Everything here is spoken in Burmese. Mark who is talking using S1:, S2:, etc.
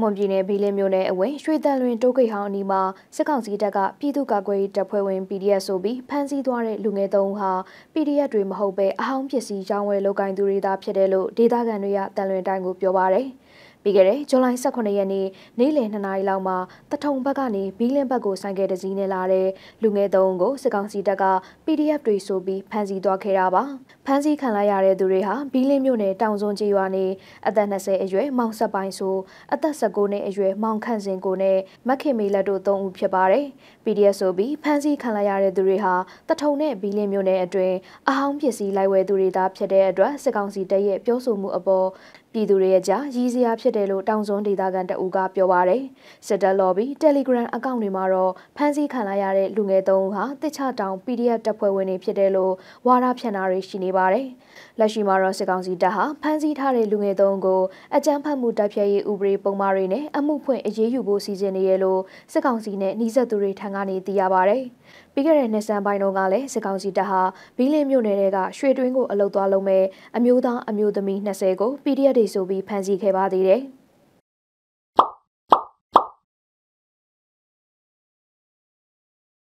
S1: မွန်ပြည်နယ်ဘီလင်းမြို့နယ်အဝယ်ရွှေတန်လွင်တိုးဂိတ်ဟောင်းအနီးမှာစစ်ကောင်စီတပ်ကပြည်သူ့ကာကွယ်ရေးတပ်ဖွဲ့ဝင် PDF ဆိုပြီးဖမ်းဆီးသွားတဲ့လူငယ်သုံးဦးဟာ PDF တွေမဟုတ်ဘဲအဟောင်းပစ္စည်းရောင်းဝယ်လုပ်ကိုင်သူတွေသာဖြစ်တယ်လို့ဒေသခံတွေကတန်လွင်တိုင်းကိုပြောပါတယ်။ပြီးခဲ့တဲ့ဇွန်လ18ရက်နေ့နေ့လယ်2နာရီလောက်မှာတထုံဘက်ကနေဘီလင်းဘက်ကိုဆိုင်ကယ်တစ်စီးနဲ့လာတဲ့လူငယ်သုံးကိုစစ်ကောင်စီတပ်က PDF တွေဆိုပြီးဖမ်းဆီးသွားခဲ့တာပါဖမ်းဆီးခံလိုက်ရတဲ့သူတွေဟာဘီလင်းမြို့နယ်တောင်စွန်းကျေးရွာနေအသက်20အရွယ်မောင်ဆက်ပိုင်းဆိုအသက်19နှစ်အရွယ်မောင်ခန့်စင်ကိုနဲ့မခင်မေလက်တို့သုံးဦးဖြစ်ပါတယ် PDF ဆိုပြီးဖမ်းဆီးခံလိုက်ရတဲ့သူတွေဟာတထုံနဲ့ဘီလင်းမြို့နယ်အတွင်းအဟောင်းပစ္စည်းလိုက်ဝဲသူတွေသာဖြစ်တဲ့အတွက်စစ်ကောင်စီတပ်ရဲ့ပြောဆိုမှုအပေါ်ပြည်သူတွေရဲ့ကြားရည်စရာဖြစ်တယ်လို့တောင်စွန်းဒေသခံတအူကပြောပါရယ်စစ်တပ် lobby Telegram အကောင့်တွေမှာတော့ဖမ်းဆီးခံလိုက်ရတဲ့လူငယ်သုံးဦးဟာတစ်ခြားတောင် PDF တပ်ဖွဲ့ဝင်တွေဖြစ်တယ်လို့ဝါဒဖြန့်တာတွေရှိနေပါရယ်လက်ရှိမှာတော့စစ်ကောင်စီတပ်ဟာဖမ်းဆီးထားတဲ့လူငယ်သုံးဦးကိုအကြမ်းဖက်မှုတပ်ဖြတ်ရေးဥပဒေပုံမှားတွေနဲ့အမှုဖွင့်အရေးယူဖို့စီစဉ်နေရလို့စစ်ကောင်စီနဲ့နှီးဆက်သူတွေထံကနေသိရပါရယ်။ပြီးခဲ့တဲ့နှစ်ဆန်ပိုင်းတုန်းကလည်းစစ်ကောင်စီတပ်ဟာဘီလင်းမြို့နယ်ကရွှေတွင်းကိုအလုသွားလုံးမဲ့အမျိုးသားအမျိုးသမီး20ကို PDF တွေဆိုပြီးဖမ်းဆီးခဲ့ပါသေးတယ်။